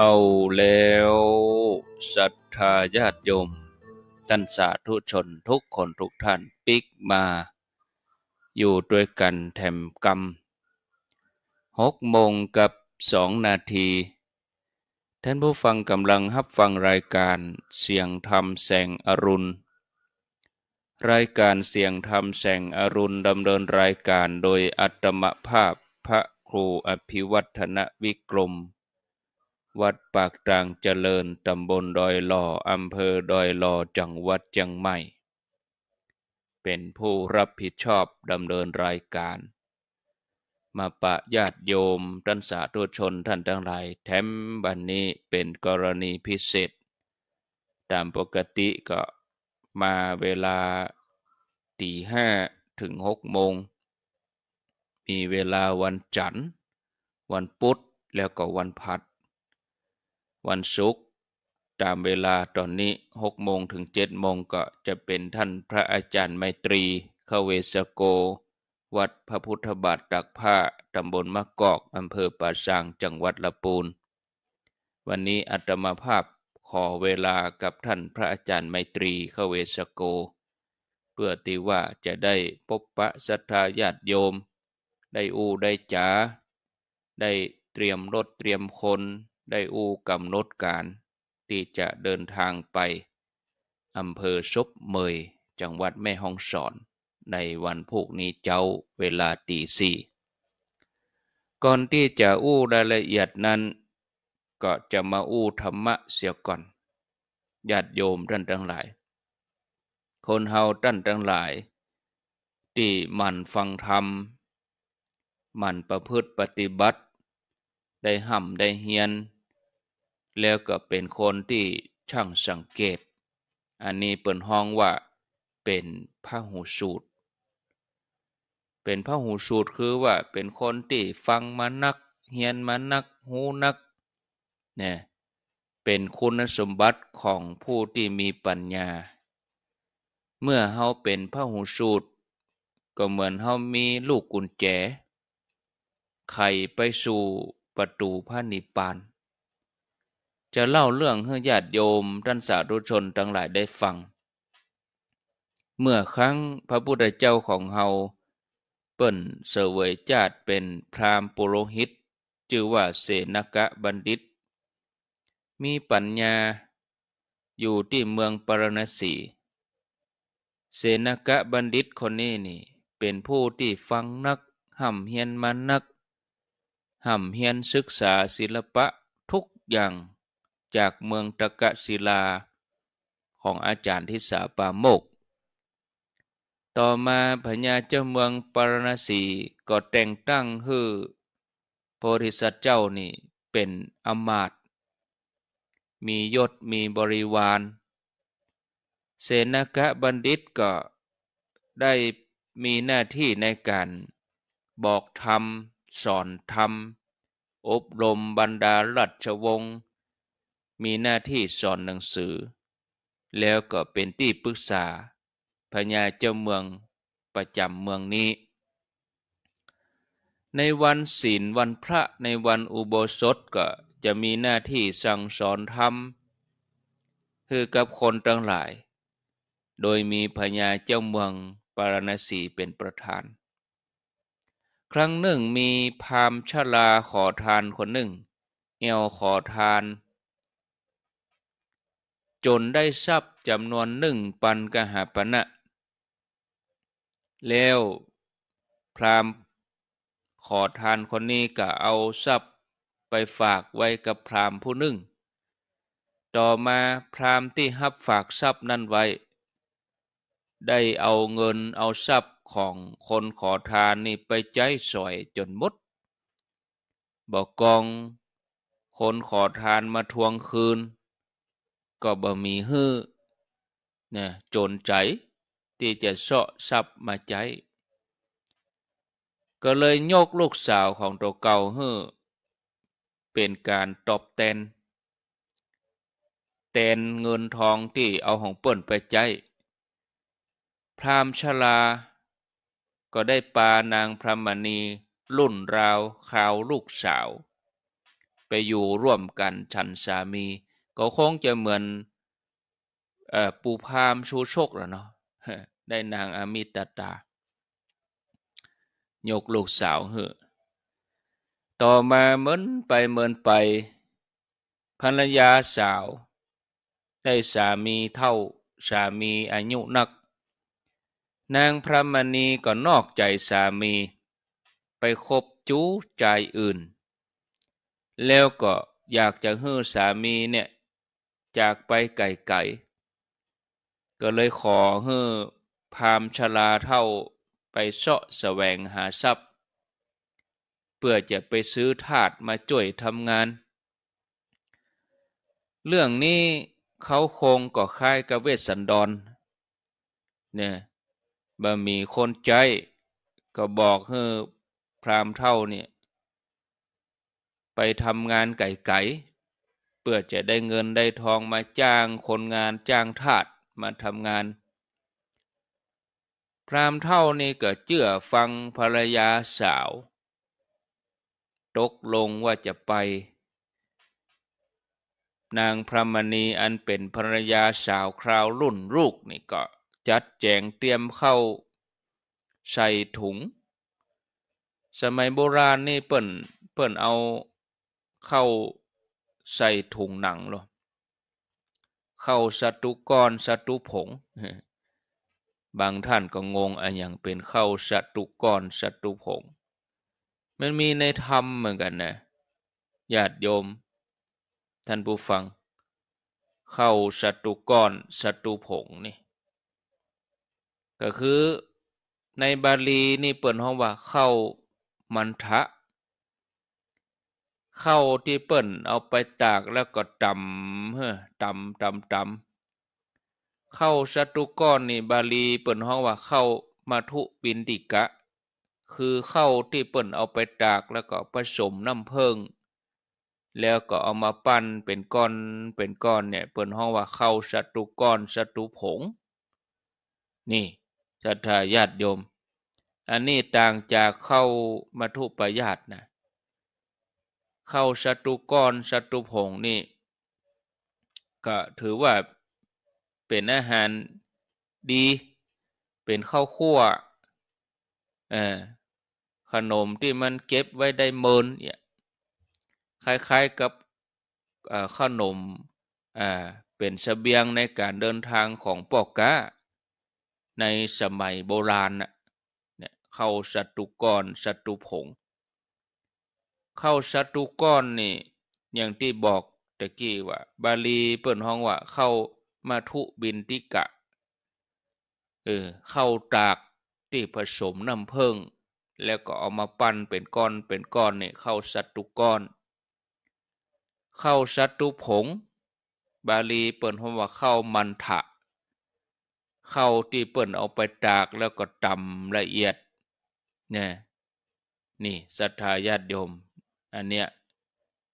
เอาแล้วศรัทธาญาติโยมท่านสาธุชนทุกคนทุกท่านปิกมา อยู่ด้วยกันแถมกรรมหกโมงกับสองนาทีท่านผู้ฟังกำลังฮับฟังรายการเสียงธรรมแสงอรุณ รายการเสียงธรรมแสงอรุณดำเนินรายการโดยอัตมภาพพระครูอภิวัฒนวิกรมวัดปากตรางเจริญตำบลดอยหล่ออำเภอดอยหล่อจังหวัดเชียงใหม่เป็นผู้รับผิดชอบ ดำเนินรายการ มาปะญาติโยมท่านสาธุชนท่านทั้งหลายแถมบันนี้เป็นกรณีพิเศษ ตามปกติก็มาเวลาตีห้าถึงหกโมง มีเวลาวันจันทร์วันพุธแล้วก็วันพัดวันศุกร์ตามเวลาตอนนี้หกโมงถึงเจ็ดโมงก็จะเป็นท่านพระอาจารย์ไมตรีขเวสโก วัดพระพุทธบาทตักผ้าตำบลมะกอกอำเภอป่าซางจังหวัดละปูนวันนี้อาตมาภาพขอเวลากับท่านพระอาจารย์ไมตรีขเวสโก เพื่อตีว่าจะได้พบพระศรัทธาญาติโยม ได้อู้ได้จา๋าได้เตรียมรถเตรียมคนได้อูกำหนดการที่จะเดินทางไป อำเภอซบเมยจังหวัดแม่ฮ่องสอนในวันพุกนี้เจ้าเวลาตีสี่ก่อนที่จะอู้รายละเอียดนั้น ก็จะมาอู้ธรรมะเสียก่อนญาติโยมท่านทั้งหลาย คนเฮาท่านทั้งหลาย ที่มันฟังธรรม มันประพฤติปฏิบัติ ได้ห่ำได้เฮียนแล้วก็เป็นคนที่ช่างสังเกต อันนี้เปิดห้องว่าเป็นพระหูสูตร เป็นพระหูสูตรคือว่าเป็นคนที่ฟังมานักเฮียนมานักหูนักเนี่ยเป็นคุณสมบัติของผู้ที่มีปัญญา เมื่อเขาเป็นพระหูสูตรก็เหมือนเขามีลูกกุญแจไขไปสู่ประตูพระนิพพานจะเล่าเรื่องให้ญาติโยมท่านสาธุชนทั้งหลายได้ฟัง เมื่อครั้งพระพุทธเจ้าของเฮา เปิ้นเสวยจาตเป็นพรามปุโรหิตชื่อว่าเสนกะบัณฑิต มีปัญญาอยู่ที่เมืองปารณสี เสนกะบัณฑิตคนนี้นี่เป็นผู้ที่ฟังนัก ห่ำเฮียนมานัก ห่ำเฮียนศึกษาศิลปะทุกอย่างจากเมืองตะกะศิลา ของอาจารย์ทิสาปาโมก ต่อมาพญาเจ้าเมืองปารณสีก็แต่งตั้งฮือโพธิสัตว์เจ้านี่เป็นอมาต มียศมีบริวาร เสนกะบัณฑิตก็ได้มีหน้าที่ในการ บอกธรรม สอนธรรม อบรมบรรดาราชวงศ์มีหน้าที่สอนหนังสือ แล้วก็เป็นที่ปรึกษาพญาเจ้าเมืองประจำเมืองนี้ ในวันศีลวันพระในวันอุโบสถก็จะมีหน้าที่สั่งสอนธรรมคือกับคนทั้งหลาย โดยมีพญาเจ้าเมืองปารณสีเป็นประธาน ครั้งหนึ่งมีพามชลาขอทานคนหนึ่งเอวขอทานจนได้ทรัพย์จำนวนหนึ่งปันกหาปณะ แล้ว พรามขอทานคนนี้ก็เอาทรัพย์ไปฝากไว้กับพรามผู้หนึ่ง ต่อมาพรามที่หับฝากทรัพย์นั้นไว้ได้เอาเงินเอาทรัพย์ของคนขอทานนี่ไปใช้สอยจนหมดบอกกองคนขอทานมาทวงคืนก็บ่มีฮื้อนะโจนใจที่จะเสาะทรัพย์มาใจ ก็เลยยกลูกสาวของตัวเก่าฮื้อเป็นการตอบแทนแทนเงินทองที่เอาของเปิ่นไปใจ พราหมชลา ก็ได้ปานางพรหมณี รุ่นราวข่าวลูกสาว ไปอยู่ร่วมกันฉันสามีก็คงจะเหมือนปูพามชูโชคแล้วเนาะได้นางอามิตาตาหยกลูกสาวเหอต่อมาเหมือนไปเหมือนไปภรรยาสาว ได้สามีเท่าสามีอายุนัก นางพระมณีก็นอกใจสามี ไปคบจู้ใจอื่น แล้วก็อยากจะฮือสามีเนี่ยจากไปไก่ไก่ ก็เลยขอเฮ้อพามชลาเท่าไปเสาะแสวงหาทรัพย์ เพื่อจะไปซื้อถาดมาจ่วยทำงาน เรื่องนี้เขาคงก่อค่ายกเวสสันดอนเนี่ยบะมีคนใจก็บอกเฮ้อพรามเท่าเนี่ยไปทำงานไก่ไก่พื่อจะได้เงินได้ทองมาจ้างคนงานจ้างทาสมาทำงาน พรามเท่านี่ก็เชื่อฟังภรรยาสาว ตกลงว่าจะไป นางพระมณีอันเป็นภรรยาสาวคราวรุ่นลูกนี่ก็จัดแจงเตรียมเข้าใส่ถุง สมัยโบราณนี่เปิ่นเปิ่นเอาเข้าใส่ถุงหนังหรอเข้าสตุกรสตุผง บางท่านก็งงอะอย่างเป็นเข้าสตุกรสตุผง มันมีในธรรมเหมือนกันนะ ญาติโยม ท่านผู้ฟัง เข้าสตุกรสตุผงนี่ ก็คือในบาลีนี่เปิดห้องว่าเข้ามันทะเข้าที่เปิ้นเอาไปตากแล้วก็ตำเฮ้ตำตำตำเข้าสตุก้อนนี่บาลีเปิ้นห้องว่าเข้ามาทุบินติกะ คือเข้าที่เปิ้นเอาไปตากแล้วก็ผสมน้ำเพิงแล้วก็เอามาปั้นเป็นก้อนเป็นก้อนเนี่ยเปิ้นห้องว่าเข้าสตุก้อนสตุผง นี่ศรัทธาญาติโยม อันนี้ต่างจากเข้ามาทุปยาตนะข้าชตุกรชตุพงนี่ ก็ถือว่าเป็นอาหารดีเป็นข้าวคั่วขนมที่มันเก็บไว้ได้เมินเนี่ยคล้ายๆกับขนมเป็นสเสบียงในการเดินทางของปอกกะในสมัยโบราณนะเข้าสัตุกรสัตุผงเข้าสัตุก้อนนี่อย่างที่บอกตะกี้ว่าบาลีเปินห้องว่า เข้ามาทุบินติกะเออเข้าตากที่ผสมน้ำผึ้งแล้วก็เอามาปั้นเป็นก้อนเป็นก้อนนี่เข้าสัตุก้อน เข้าสัตุผง บาลีเปิ้องว่าเข้ามันทะ เข้าที่เปินเอาไปตากแล้วก็ตำละเอียดเนี่ยนี่ศรัทธาญาติโยมอันเนี้ย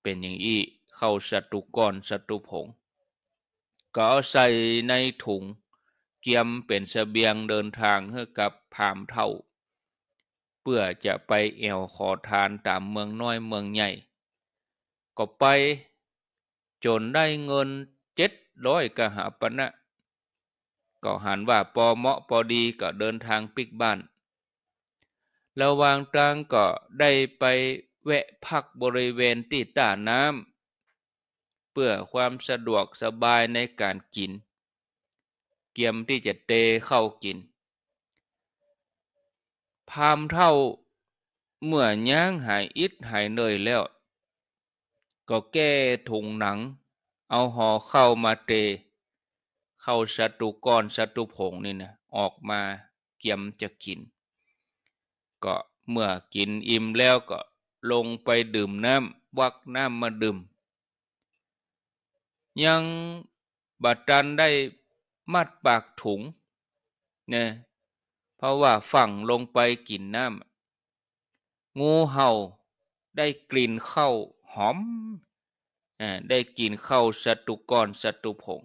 เป็นอย่างอี้เข้าสตุก้อนสตุผง ก็ใส่ในถุงเกียมเป็นสเสบียงเดินทางเห้กับพามเท่า เพื่อจะไปเอวขอทานตามเมืองน้อยเมืองใหญ่ ก็ไปจนได้เงินเจ็ดร้อยกะหาปณะนะก็หันว่าพอเหมาะพอดีก็เดินทางปิกบ้านระหว่างทางก็ได้ไปแวะพักบริเวณที่ต้าน้ำเพื่อความสะดวกสบายในการกิน เกียมที่จะเตเข้ากินพามเท่า เมื่อย่างหายอิดหายเหนื่อยแล้ว ก็แก้ถุงหนัง เอาห่อเข้ามาเต เข้าสตุกรสตุผงนี่นะออกมาเกียมจะกินก็เมื่อกินอิ่มแล้วก็ลงไปดื่มน้ำวักน้ำมาดื่ม ยังบาดจันได้มัดปากถุงเนี่ยเพราะว่าฝั่งลงไปกินน้ำงูเห่าได้กลิ่นเข้าหอม ได้กลิ่นเข้าสัตุกรสัตุผง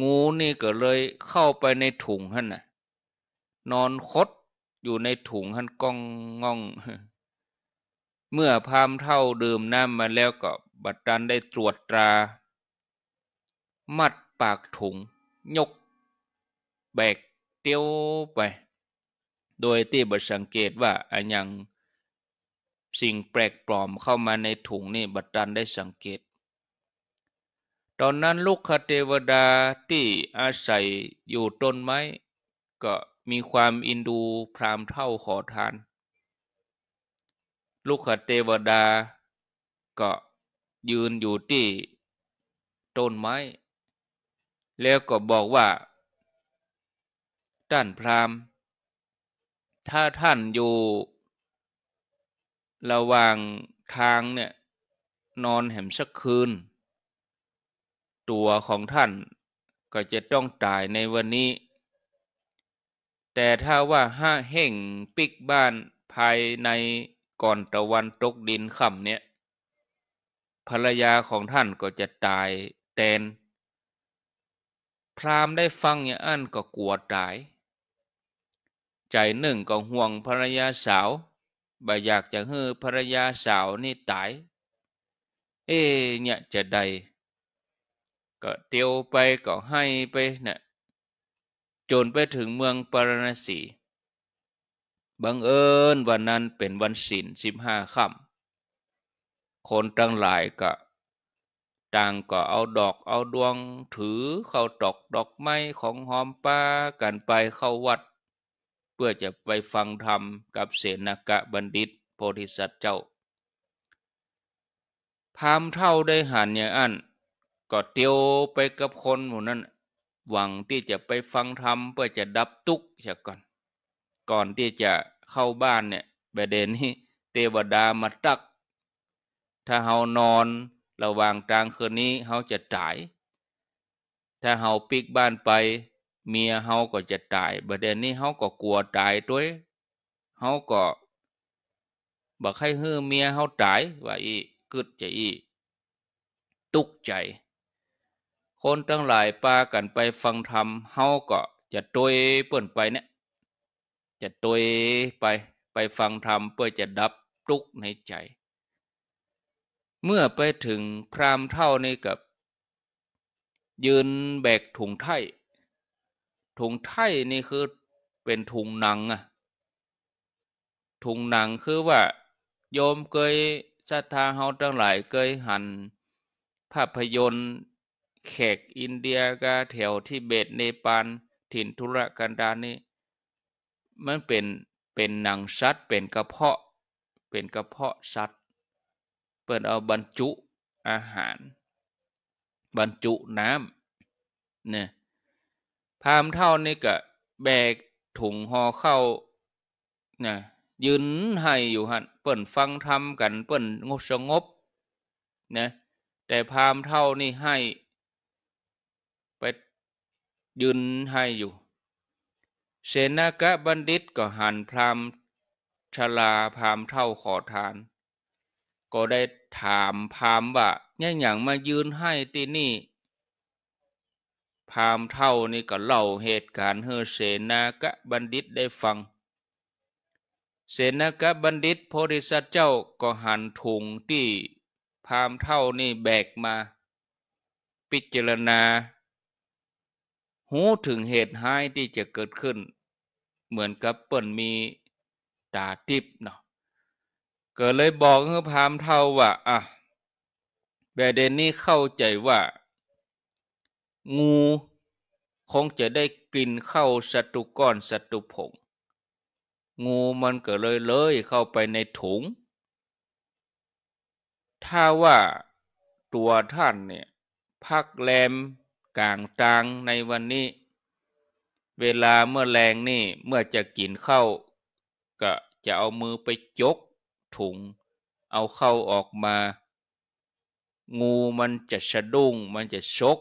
งูนี่ก็เลยเข้าไปในถุงฮันน่ะ นอนคดอยู่ในถุงฮันก้องง่องเมื่อพามเท่าดื่มน้ำมาแล้วก็บัดดันได้ตรวจตรา มัดปากถุง ยก แบกเตี้ยวไป โดยที่บัดสังเกตว่าอันยังสิ่งแปลกปลอมเข้ามาในถุงนี่บัดดันได้สังเกต ตอนนั้นลูกคเทวดาที่อาศัยอยู่ต้นไม้ก็มีความอินดูพรามเท่าขอทานลูกขเทวดา ก็ ยืนอยู่ที่ต้นไม้ แล้วก็บอกว่าท่านพราหมณ์ ถ้าท่านอยู่ ระหว่างทางเนี่ย นอนแหมสักคืน ตัวของท่านก็จะต้องตายในวันนี้ แต่ถ้าว่าห้าแห่งปิกบ้านภายในก่อนตะวันตกดินค่ำเนี่ยภรรยาของท่านก็จะตายแตน พราหมณ์ได้ฟังอย่างอั้นก็กลัวตาย ใจหนึ่งก็ห่วงภรรยาสาว บ่อยากจะเฮ้อภรรยาสาวนี่ตาย เอ๊เนี่ยจะใด ก็เตียวไปก็ให้ไปเนี่ยจนไปถึงเมืองปารณสีบังเอิญวันนั้นเป็นวันศีลสิบห้าค่ำคนตั้งหลายก็ต่างก็เอาดอกเอาดวงถือเข้าดอกดอกไม้ของหอมป้ากันไปเข้าวัด เพื่อจะไปฟังธรรมกับเสนกะบัณฑิต โพธิสัตว์เจ้าพามเท่าได้หันอย่างอันก็เตียวไปกับคนหมู่นั้น หวังที่จะไปฟังธรรม เพื่อจะดับทุกข์เช่นกันก่อนที่จะเข้าบ้านเนี่ย ประเด็นนี้ เทวดามาตัก ถ้าเฮานอนระหว่างกลางคืนนี้เฮาจะตาย ถ้าเฮาปิกบ้านไป เมียเฮาก็จะตาย ประเด็นนี้เฮาก็กลัวตายด้วยเฮาก็บอกให้ฮือเมียเฮาตายว่าอีกึดจะอีตุกใจ คนทั้งหลายปากันไปฟังธรรมเฮาก็จะตวยเปิ่นไปเนี่ยจะตัวไป ไปฟังธรรม เพื่อจะดับทุกข์ในใจ เมื่อไปถึงพรามเท่านี้กับ ยืนแบกถุงไถ่ถุงไถ่นี่คือเป็นถุงหนังอะถุงหนังคือว่า โยมเคยศรัทธาเฮาทั้งหลายเคยหัน ภาพยนตร์แขกอินเดียกาแถวที่เบตเนปาลถิ่นธุรกันดารนี่มันเป็น เป็นหนังสัตว์เป็นกระเพาะ เป็นกระเพาะสัตว์เปิดเอาบรรจุอาหารบรรจุน้ำเนี่ยพามเท่านี่ก็แบกถุงห่อเข้านะยืนให้อยู่ฮะเปิ่นฟังธรรมกันเปิ่นงดสงบนะแต่พามเท่านี่ให้ ไปยืนให้อยู่เสนากะบัณฑิตก็หันพรามชลาพรามเท่าขอทาน ก็ได้ถามพรามว่าเนี่ยอย่างมายืนให้ตีนี่ พรามเท่านี่ก็เล่าเหตุการณ์ให้เสนากะบัณฑิตได้ฟัง เสนากะบัณฑิตโพธิสัตว์เจ้าก็หันถุงที่พรามเท่านี่แบกมาพิจารณาหูถึงเหตุห้ายที่จะเกิดขึ้นเหมือนกับเปิ่นมีตาทิพเนาะก็เลยบอกเฮือพามเท่าว่าอ่ะแระเดนนี่เข้าใจว่า งู คงจะได้กลิ่นเข้าสัตุก้อนสัตุผง งูมันก็เลยเลยเข้าไปในถุง ถ้าว่าตัวท่านเนี่ย พักแรมกลางจางในวันนี้เวลาเมื่อแรงนี่เมื่อจะกินเข้าก็จะเอามือไปจก ถุง เอาเข้าออกมา งูมันจะสะดุ้งมันจะชก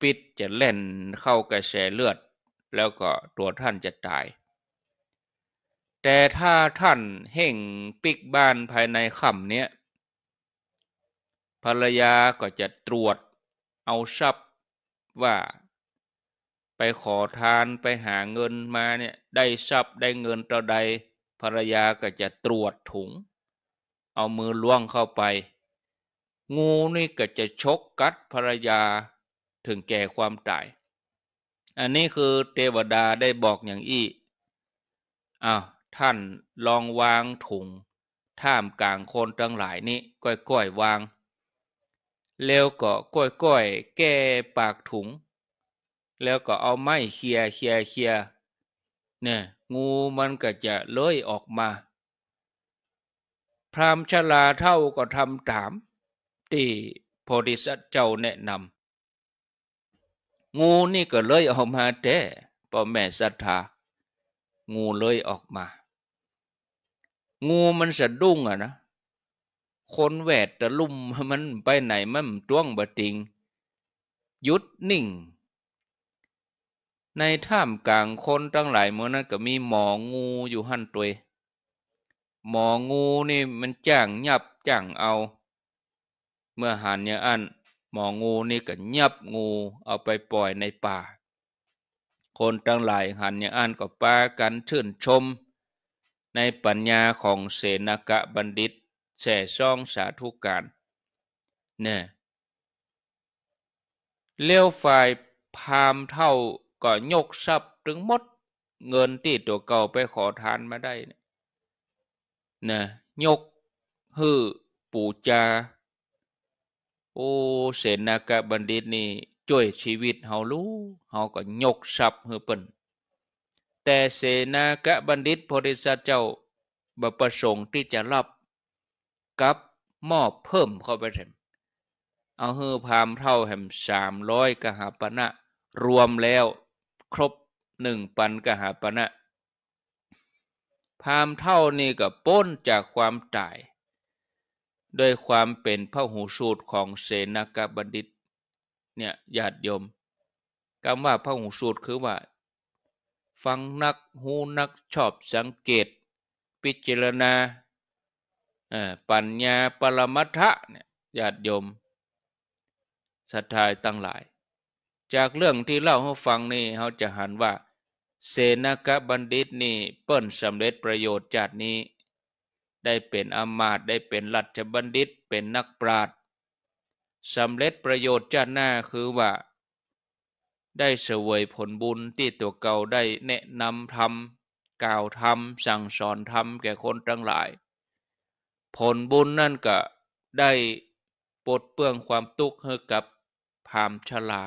ปิดจะเล่นเข้ากระแสเลือด แล้วก็ตัวท่านจะตาย แต่ถ้าท่านเห่งปิกบ้านภายในค่ำเนี้ยภรรยาก็จะตรวจเอาทรัพย์ว่าไปขอทานไปหาเงินมาเนี่ยได้ทรัพย์ได้เงินเท่าใด ภรรยาก็จะตรวจถุง เอามือล้วงเข้าไป งูนี่ก็จะชกกัดภรรยา ถึงแก่ความตาย อันนี้คือเทวดาได้บอกอย่างอี้อ้าวท่านลองวางถุง ท่ามกลางคนทั้งหลายนี้ก้อยๆ วางแล้วก็ก้อยๆแก้ปากถุงแล้วก็เอาไม้เคียเคียเคียเนี่ยงูมันก็จะเลื้อยออกมา พรามชลาเท่าก็ทำตาม ที่โพธิสัตว์เจ้าแนะนำงูนี่ก็เลื้อยออกมาแต่พ่อแม่ศรัทธางูเลื้อยออกมา งูมันสะดุ้งอะนะ คนแวดตะลุ่มมันไปไหนมันจ้วงบะติงยุดนิ่งในถ้ำกลางคนตั้งหลายเมื่อนั้นก็มีหมองูอยู่หั่นตัวหมองูนี่มันจ้างยับจ้างเอา เมื่อหันเนี่ยอันหมองูนี่ก็ยับงูเอาไปปล่อยในป่าคนตั้งหลายหันเนี่ยอันก็ปากันชื่นชม ในปัญญาของเสนกะบัณฑิตแส่ซ่องสาธุการเนี่ยเลี้ยวฝ่ายพามเท่าก็ ยกทรัพย์ถึง หมด เงินที่ตัวเก่าไปขอทานมาได้นะยกฮือปู่จา โอ้ เสนากะบัณฑิต นี่ช่วยชีวิตเฮารู้เฮาก็ ยกทรัพย์เฮอเปิ้นแต่เสนากะบัณฑิตโพธิสัตว์เจ้าบ่ประสงค์ที่จะรับ กับมอบเพิ่มเข้าไปแถมเอาเฮือพามเท่าแห่มสามร้อยกหาปณะรวมแล้วครบหนึ่งปันกหาปณะพามเท่านี้ก็ป้นจากความตายด้วยความเป็นพระหูสูตรของเสนากบัณฑิตเนี่ยญาติโยมคำว่าพระหูสูตรคือว่า ฟังนักหูนักชอบสังเกตพิจารณาปัญญาปรมัทะเนี่ยญาติโยมสัทธายตั้งหลายจากเรื่องที่เล่าให้ฟังนี่เขาจะหันว่าเซนกบัณฑิตนี่เปิ้นสำเร็จประโยชน์จากนี้ ได้เป็นอมาตได้เป็นรัชบัณฑิตเป็นนักปราชญ์สำเร็จประโยชน์จากหน้าคือว่า ได้เสวยผลบุญที่ตัวเก่าได้แนะนำทำกล่าวทำสั่งสอนทำแก่คนทั้งหลาย ผลบุญนั่นก็ได้ปลดเปื้องความทุกข์ให้กับพามชลา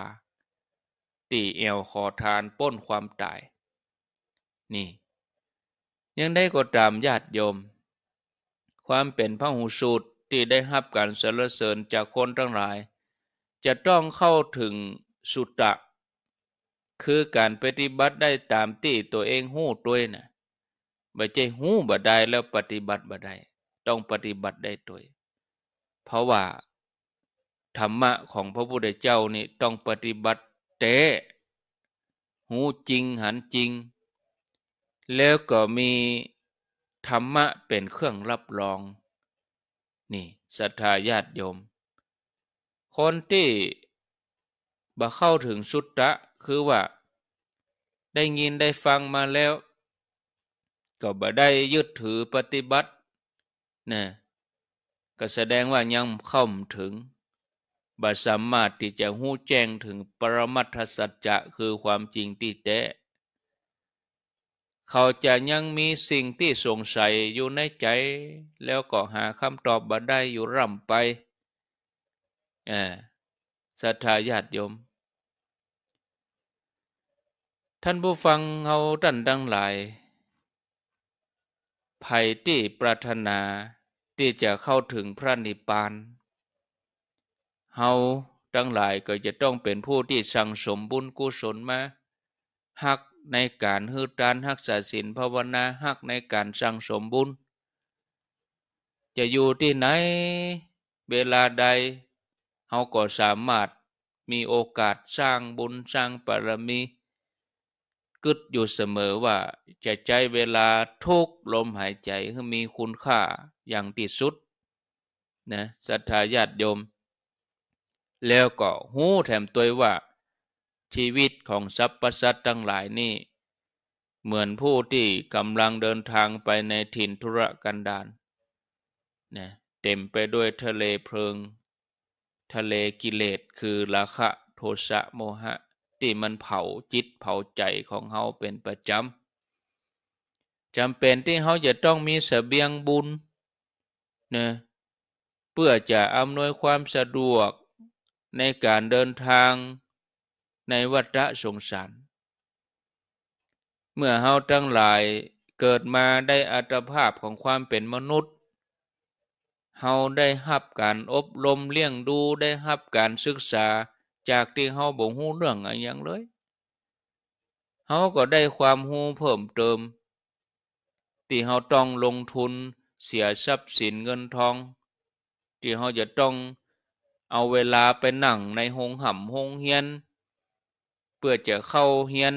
ตีเอวขอทานป้นความตาย นี่ ยังได้ก็ตามญาติโยม ความเป็นพระหูสูตรที่ได้รับการสรรเสริญจากคนทั้งหลาย จะต้องเข้าถึงสุตะคือการปฏิบัติได้ตามที่ตัวเองหู้ด้วยนะบ่ใจหู้บ่ได้แล้วปฏิบัติบ่ได้ต้องปฏิบัติได้ด้วยเพราะว่า ธรรมะของพระพุทธเจ้านี่ต้องปฏิบัติเตะหูจริงหันจริง แล้วก็มีธรรมะเป็นเครื่องรับรอง นี่ศรัทธาญาติโยม คนที่ บ่เข้าถึงสุตตะ คือว่า ได้ยินได้ฟังมาแล้ว ก็บ่ได้ยึดถือปฏิบัตินะก็แสดงว่ายังเข้าถึงบัสามารถที่จะหู้แจ้งถึงปรมัตถสัจจะคือความจริงที่แท้เขาจะยังมีสิ่งที่สงสัยอยู่ในใจ แล้วก็หาคำตอบบาได้อยู่ร่ำไปศสัทธาญาติโยม ท่านผู้ฟังเอาท่านดังหลาย ภัยที่ปรารถนาที่จะเข้าถึงพระนิพพานเฮาทั้งหลายก็จะต้องเป็นผู้ที่สั่งสมบุญกุศลมาหักในการฮือกานหักศาศินภาวนาหักในการสั่งสมบุญ จะอยู่ที่ไหน เวลาใดเฮาก็สามารถมีโอกาสสร้างบุญสร้างปรมีกึดอยู่เสมอว่าจะใช้เวลาทุกลมหายใจให้มีคุณค่าอย่างที่สุดนะศรัทธาญาติโยมแล้วก็หู้แถมตัวว่า ชีวิตของสรรพสัตว์ทั้งหลายนี่ เหมือนผู้ที่กำลังเดินทางไปในถิ่นธุรกันดารนะเต็มไปด้วยทะเลเพลิง ทะเลกิเลสคือราคะโทสะโมหะ ที่มันเผาจิตเผาใจของเขาเป็นประจำจำเป็นที่เขาจะต้องมีสเสบียงบุญนะเพื่อจะอำนวยความสะดวกในการเดินทางในวัฏสงสาร เมื่อเฮาทั้งหลาย เกิดมาได้อัตภาพของความเป็นมนุษย์เฮาได้หับการอบรมเลี้ยงดูได้หับการศึกษาจากที่เฮาบ่งหูเรื่องอะไรอย่างเลยเฮาก็ได้ความหูเพิ่มเติม ที่เฮาต้องลงทุนเสียทรัพย์สินเงินทอง ที่เฮาจะต้องเอาเวลาไปหนั่งในหงห่ำหงเฮียน เพื่อจะเข้าเฮียน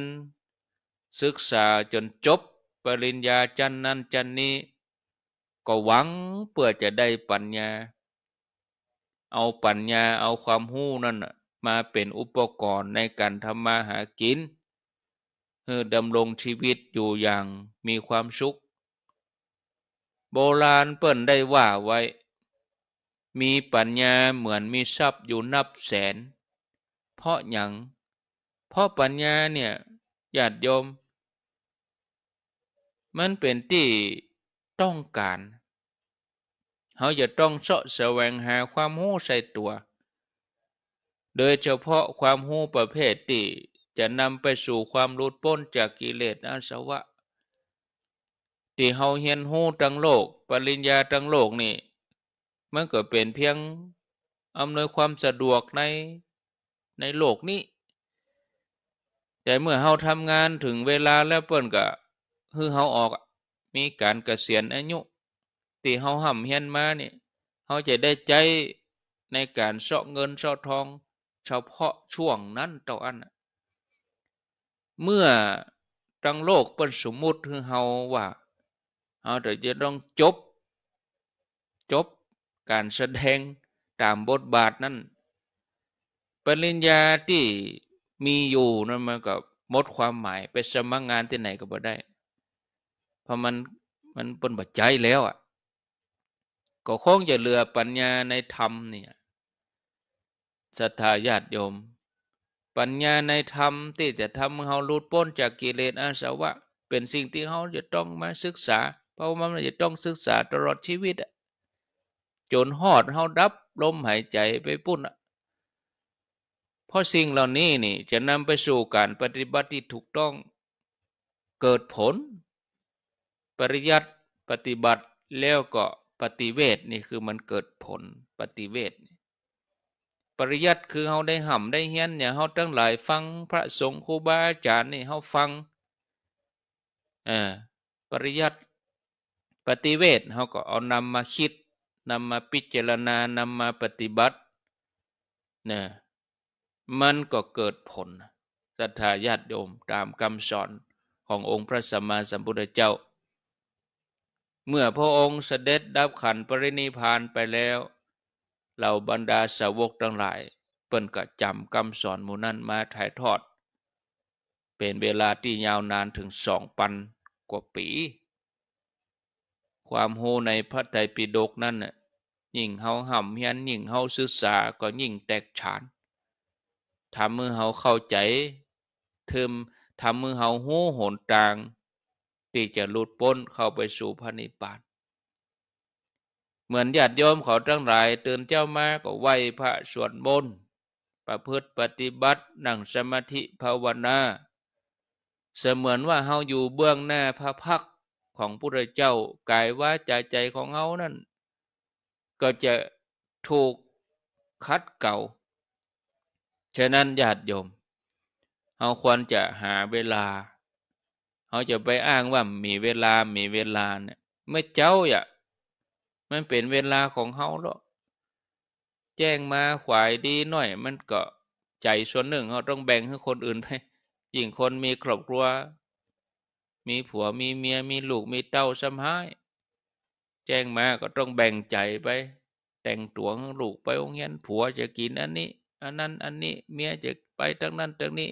ศึกษาจนจบปริญญาจันนั้นจันนี้ ก็หวังเพื่อจะได้ปัญญา เอาปัญญาเอาความหู้นั่น มาเป็นอุปกรณ์ในการทำมาหากินเพื่อดำรงชีวิตอยู่อย่างมีความสุข โบราณเปิ่นได้ว่าไว้มีปัญญาเหมือนมีทรัพย์อยู่นับแสน เพราะอย่างเพราะปัญญาเนี่ยญาติโยม มันเป็นที่ต้องการเขาจะต้องเสาะแสวงหาความรู้ใส่ตัว โดยเฉพาะความรู้ประเภทที่จะนำไปสู่ความรุดพ้นจากกิเลสอาสวะที่เขาเห็นรู้ทั้งโลก ปริญญาทั้งโลกนี่มันก็เป็นเพียง อำนวยความสะดวกในในโลกนี้ แต่เมื่อเฮาทำงานถึงเวลาแล้วเปิ้นก็คือเฮาออกมีการเกษียณอายุที่เฮาห่ำเฮียนมาเนี่ยเฮาจะได้ใจในการเสาะเงินเสาะทอง เฉพาะช่วงนั้นเต่าอัน เมื่อทั้งโลกเป็นสมมุติคือเฮาว่าเฮาจะต้องจบ จบการแสดงตามบทบาทนั้น ปริญญาที่มีอยู่นั่นมันก็หมดความหมายไปสมัครงานที่ไหนก็บ่ได้ เพราะมันมันเป็นปัจจัยแล้วอ่ะ ก็คงจะเหลือปัญญาในธรรมเนี่ย ศรัทธาญาติโยม ปัญญาในธรรมที่จะทำให้เราหลุดพ้นจากกิเลสอาสวะ เป็นสิ่งที่เราจะต้องมาศึกษา เพราะมันจะต้องศึกษาตลอดชีวิตอ่ะจนหอดเฮาดับลมหายใจไปปุ้นเพราะสิ่งเหล่านี้นี่ จะนำไปสู่การปฏิบัติที่ถูกต้องเกิดผล ปริยัติ ปฏิบัติ แล้วก็ปฏิเวทนี่คือมันเกิดผลปฏิเวทปริยัติ คือเฮาได้ห่ำได้ เฮียนเนี่ยเฮาทั้งหลายฟังพระสงฆ์ครูบาอาจารย์นี่เฮาฟังอ่ปริยัติ ปฏิเวทเขาก็เอานำมาคิดนำมาพิจารณานำมาปฏิบัตินะมันก็เกิดผลศรัทธาญาติโยมตามคำสอนขององค์พระสัมมาสัมพุทธเจ้า เมื่อพระองค์เสด็จดับขันปรินิพานไปแล้วเหล่าบรรดาสาวกทั้งหลาย เปิ้นก็จำคำสอนมูนั้นมาถ่ายทอด เป็นเวลาที่ยาวนานถึงสองปันกว่าปีความโหในพระไตรปิฎกนั้นน่ะ ยิ่งเฮาห่ำเฮียนยิ่งเฮาศึกษา ก็ยิ่งแตกฉาน ทำมือเฮาเข้าใจเทิม ทำมือเฮาหูโหนต่าง ที่จะหลุดพ้นเข้าไปสู่พระนิพพาน เหมือนญาติโยมเขาทั้งหลาย ตื่นเจ้ามาก็ไหวพระสวดมนต์ ประพฤติปฏิบัตินั่งสมาธิภาวนา เสมือนว่าเฮาอยู่เบื้องหน้าพระพักของพระเจ้า กายว่าจใจของเขานั่นก็จะถูกคัดเก่า ฉะนั้นญาติโยมเขาควรจะหาเวลา เขาจะไปอ้างว่ามีเวลา มีเวลาเนี่ยเมื่อเจ้าอย่ามันเป็นเวลาของเขาหรอกแจ้งมาขวายดีหน่อย มันก็ใจส่วนหนึ่งเขาต้องแบ่งให้คนอื่นไปยิ่งคนมีครอบครัวมีผัวมีเมียมีลูกมีเต้าสมหาย แจ้งมาก็ต้องแบ่งใจไป แต่งตัวลูกไปโรงเรียนผัวจะกินอันนี้อันนั้น อันนี้ เมียจะไปทั้งนั้นทั้งนี้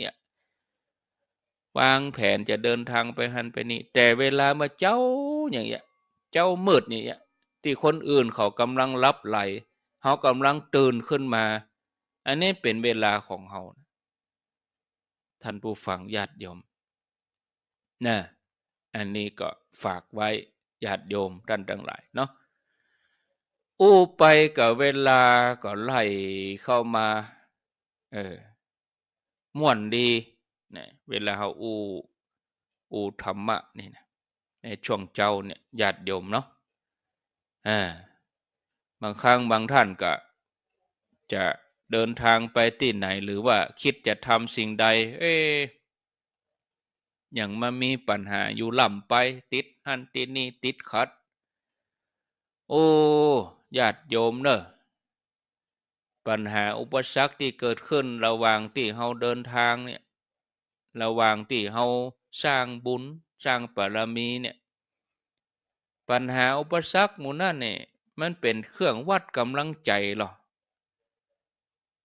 วางแผนจะเดินทางไปหันไปนี่แต่เวลามาเจ้าอย่างเงี้ยเจ้ามืดอย่างเงี้ยที่คนอื่นเขากำลังรับไหลเขากำลังตื่นขึ้นมา อันนี้เป็นเวลาของเขาท่านผู้ฟังญาติยมนะอันนี้ก็ฝากไว้ญาติโยมท่านทั้งหลายเนาะอู้ไปกับเวลาก็ไล่เข้ามา เออม่วนดีเนี่ยเวลาเขาอูอูธรรมะนี่นะในช่วงเจ้าเนี่ยญาติโยมเนาะอ่าบางครั้งบางท่านก็จะเดินทางไปที่ไหน หรือว่าคิดจะทำสิ่งใด เอ๊อย่างมามีปัญหาอยู่ล่ำไป ติดหันตินี่ติดขัด โอ้ญาติโยมเนอะปัญหาอุปสรรคที่เกิดขึ้นระหว่างที่เราเดินทางเนี่ยระหว่างที่เราสร้างบุญสร้างปารมีเนี่ยปัญหาอุปสรรคมู่นั่นเนี่ยมันเป็นเครื่องวัดกำลังใจหรอ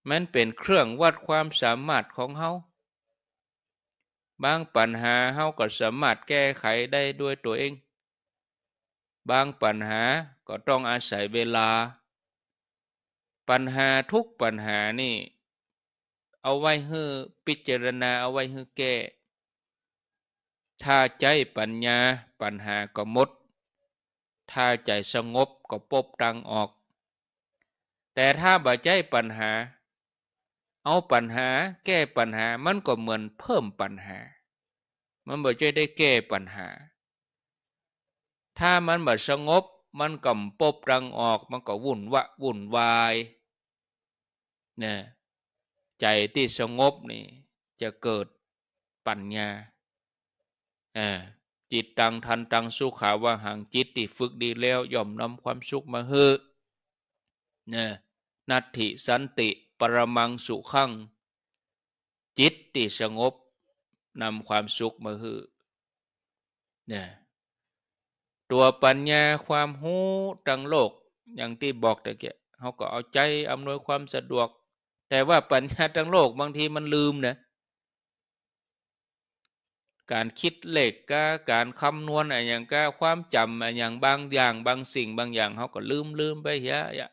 มันเป็นเครื่องวัดความสามารถของเขาบางปัญหาเฮาก็สามารถแก้ไขได้ด้วยตัวเอง บางปัญหาก็ต้องอาศัยเวลา ปัญหาทุกปัญหานี่ เอาไว้ให้พิจารณาเอาไว้ให้แก้ ถ้าใจปัญญาปัญหาก็หมด ถ้าใจสงบก็ปบตังออก แต่ถ้าบ่ใจปัญหาเอาปัญหาแก้ปัญหา มันก็เหมือนเพิ่มปัญหา มันบ่จะได้แก้ปัญหา ถ้ามันบ่สงบ มันก่ำปบรังออก มันก็วุ่นวะวุ่นวายนะใจที่สงบนี่ จะเกิดปัญญา จิตตังทันตังสุขาว่าห่างจิตที่ฝึกดีแล้ว ย่อมนำความสุขมาเฮือนะนัตถิสันติปรมังสุขัง จิตติสงบนำความสุขมาฮือเนี่ยตัวปัญญาความหูดังโลกอย่างที่บอกตะเกียเขาก็เอาใจอำนวยความสะดวก แต่ว่าปัญญาดังโลกบางทีมันลืมนะ การคิดเลขก็การคำนวณอะไรอย่างก็ความจำอะไรอย่างบางอย่าง บางสิ่ง บางอย่างเขาก็ลืมลืมไปเฮีย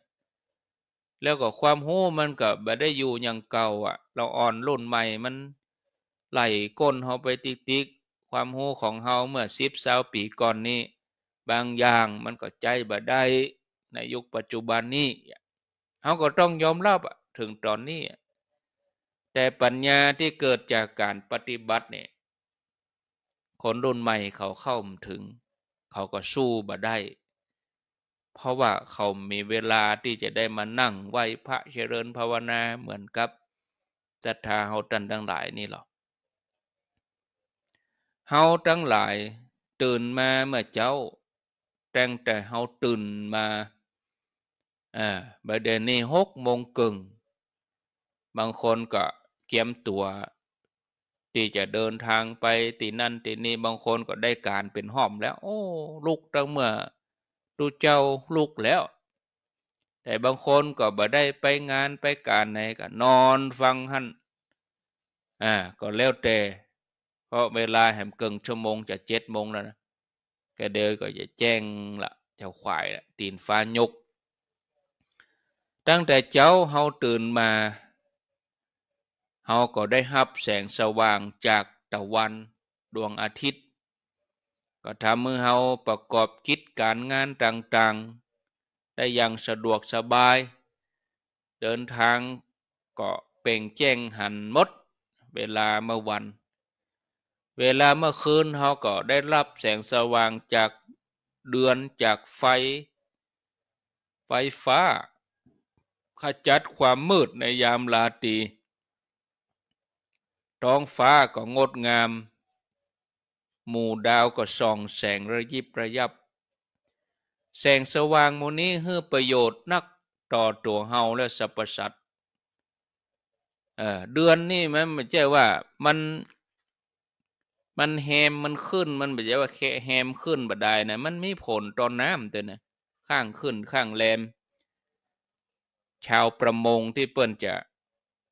แล้วก็ความหู้มัน ก็บ่ได้อยู่อย่างเก่าอ่ะ เราอ่อนรุ่นใหม่มันไหลก้นเขาไปติ๊กติ๊กความหู้ของเขาเมื่อสิบสาวปีก่อนนี้ บางอย่างมันก็ใจบ่ได้ ในยุคปัจจุบันนี้เขาก็ต้องยอมรับถึงตอนนี้แต่ปัญญาที่เกิดจากการปฏิบัติเนี่ยคนรุ่นใหม่เขาเข้าถึง เขาก็สู้บ่ได้เพราะว่าเขามีเวลาที่จะได้มานั่งไหวพระเจริญภาวนาเหมือนกับศรัทธาเฮาตันทั้งหลายนี่หรอกเฮาทั้งหลาย ตื่นมาเมื่อเจ้าแต่งแต่เฮาตื่นมาอ่าบัดเดนี้หกโมงกึ่งบางคนก็เกียมตัว ที่จะเดินทางไปตีนั่นตีนี่บางคนก็ได้การเป็นห้อม แล้ว โอ้ลุกตั้งเมื่อรู้เจ้าลูกแล้ว แต่บางคนก็บ่ได้ไปงานไปการไหนก็นอนฟังหันอ่าก็แล้วแต่เพราะเวลาแหมเกินชั่วโมง จะเจ็ดโมงแล้วนะแกเดินก็จะแจ้งละ เจ้าควายละตีนฟ้ายกตั้งแต่เจ้าเฮาตื่นมาเฮาก็ได้หับแสงสว่างจากตะวันดวงอาทิตย์ก็ทำมือเฮาประกอบคิดการงานต่าง ๆ ได้อย่างสะดวกสบาย เดินทางก็เป่งแจ้งหันมดเวลาเมื่อวัน เวลาเมื่อคืนเขาก็ได้รับแสงสว่างจากเดือนจากไฟ ไฟฟ้า ขจัดความมืดในยามลาตีท้องฟ้าก็งดงามหมู่ดาวก็ส่องแสงระยิบระยับ แสงสว่างมูนี้เพือประโยชน์นักต่อตัวเฮาและสรรพสัตว์เดือนนี่มันไม่ใช่ว่ามันมันแฮมมันขึ้นมันไม่ใช่ว่าแค่แฮมขึ้นบัดใดนะ มันมีผลตอนน้ำตัวนะข้างขึ้นข้างแรมชาวประมงที่เปิ้นจะ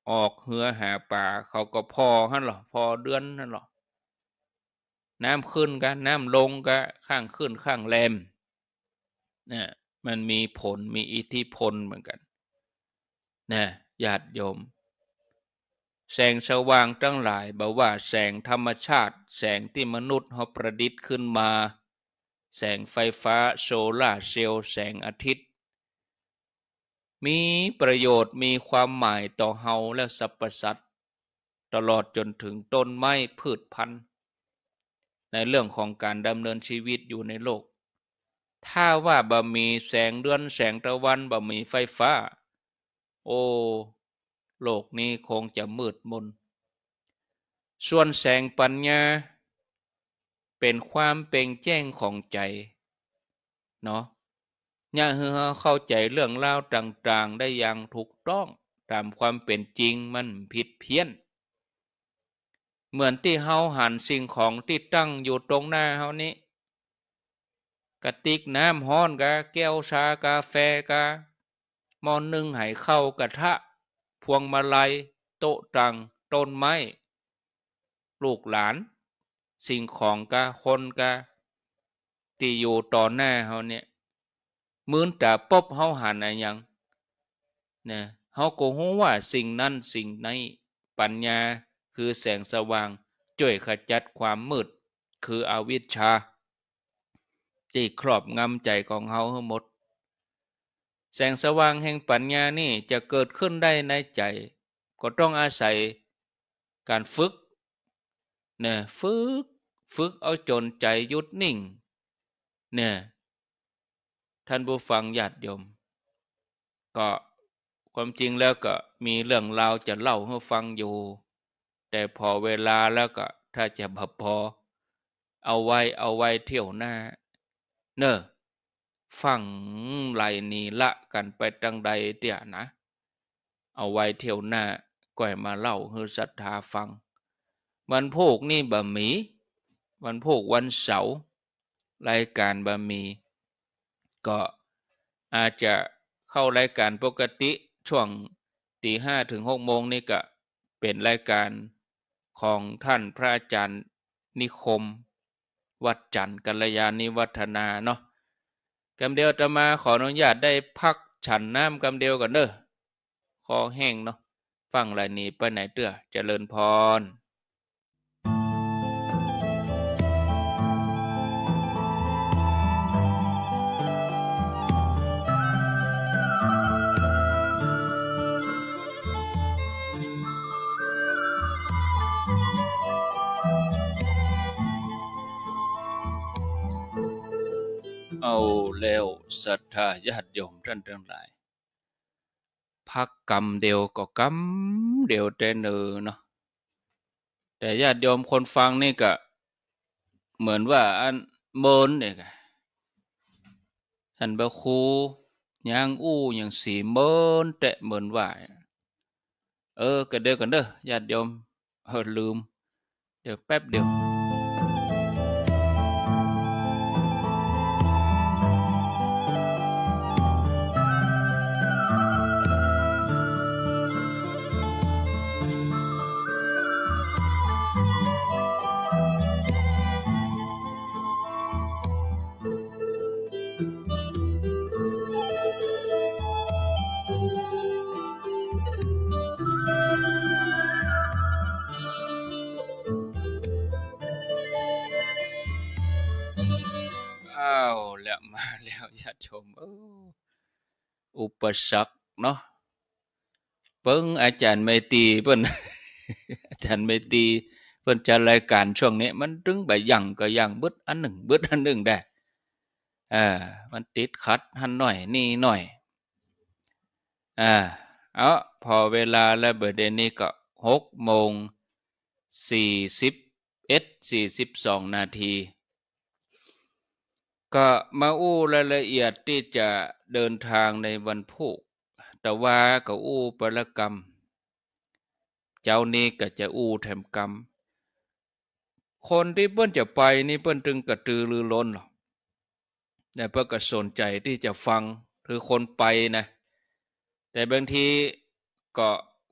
ออกเหือหาปลาเขาก็พอฮั่นหรอพอเดือนนั่นหรอน้ำขึ้นกับน้ำลงกับข้างขึ้นข้างแรมนะมันมีผลมีอิทธิพลเหมือนกันนะญาติโยม แสงสว่างทั้งหลายบอกว่าแสงธรรมชาติ แสงที่มนุษย์เขาประดิษฐ์ขึ้นมา แสงไฟฟ้า โซลาเซลล์แสงอาทิตย์ มีประโยชน์มีความหมายต่อเฮาและสรรพสัตว์ ตลอดจนถึงต้นไม้พืชพันธุ์ในเรื่องของการดำเนินชีวิตอยู่ในโลก ถ้าว่าบะมีแสงเดือนแสงตะวันบะมีไฟฟ้า โอ้ โลกนี้คงจะมืดมน ส่วนแสงปัญญา เป็นความเป่งแจ้งของใจ เนาะเนี่ยเฮอเข้าใจเรื่องเล่าต่างๆ ได้อย่างถูกต้องตามความเป็นจริงมันผิดเพี้ยนเหมือนที่เฮาหันสิ่งของที่ตั้งอยู่ตรงหน้าเฮานี้กระติกน้ำห้อนกะแก้วชากาแฟกะมอนนึ่งไหเข้ากระทะ พวงมาลัยโต๊ะตังต้นไม้ ลูกหลาน สิ่งของกะคนกะตีอยู่ต่อหน้าเฮาเนี่ยมื้นแต่ปบเฮาหันอะไรยังนะเฮาก็รู้ว่าสิ่งนั้นสิ่งในปัญญาคือแสงสว่างช่วยขจัดความมืดคืออวิชชา ที่ครอบงำใจของเฮาทั้งหมด แสงสว่างแห่งปัญญานี่จะเกิดขึ้นได้ในใจ ก็ต้องอาศัยการฝึกเนี่ยฝึกฝึกเอาจนใจยุดนิ่ง เนี่ยท่านผู้ฟังญาติโยมก็ความจริงแล้วก็มีเรื่องราวจะเล่าให้ฟังอยู่แต่พอเวลาแล้วก็ถ้าจะบพอ เอาไว้เอาไว้เที่ยวหน้า เนอะฝั่งไหลนีละกันไปตังใดเตี่ยนะ เอาไว้เที่ยวหน้าก่อยมาเล่าให้ศรัทธาฟัง วันพวกนี่บะหมี วันพวกวันเสาร์รายการบะหมี ก็อาจจะเข้ารายการปกติช่วงตีห้าถึงหกโมงนี่ก็เป็นรายการของท่านพระอาจารย์ นิคม วัดจันทร์กัลยาณิวัฒนา เนาะกำเดียวจะมาขออนุญาต ได้พักฉันน้ำกำเดียว ก่อนเนอะคอแห้งเนาะฟังรายนี้ ไป ไหนเตื้อเจริญพรเอาแล้วศรัทธาญาติโยมท่านทั้งหลายพักกรรมเดียวก็กรรมเดียวแต่เนอเนาะแต่ญาติโยมคนฟังนี่ก็ เหมือนว่า อันเมินเนี่ยท่านบาคูยางอู้อย่างสีเมินแตะเหมินว่า เออ ก็เดียวกันเด้อญาติโยมเออลืมเดี๋ยวแป๊บเดียวสรรคเนาะเพิ่งอาจารย์ไม่ตีเพิ่นอาจารย์ไม่ตีเพิ่นจะรายการช่วงนี้ มันถึงไปยังก็ยัง บึดอันหนึ่งบึดอันหนึ่งได้อ่ามันติดขัดหันหน่อยนี่หน่อยอ่าเอาพอเวลาแล้วเบอร์เดนี้ก็หกโมงสี่สิบเอ็ดสี่สิบสองนาที ก็มาอู้รายละเอียดที่จะเดินทางในวันพุกต่วากับอู้ปรกรรม เจ้านี้ก็จะอู้แถมกรรม คนที่เพิ่นจะไป นี่เพิ่นจึงกระตือรือร้นหรอกแต่เพิ่นก็สนใจที่จะฟัง คือคนไปนะ แต่บางทีก็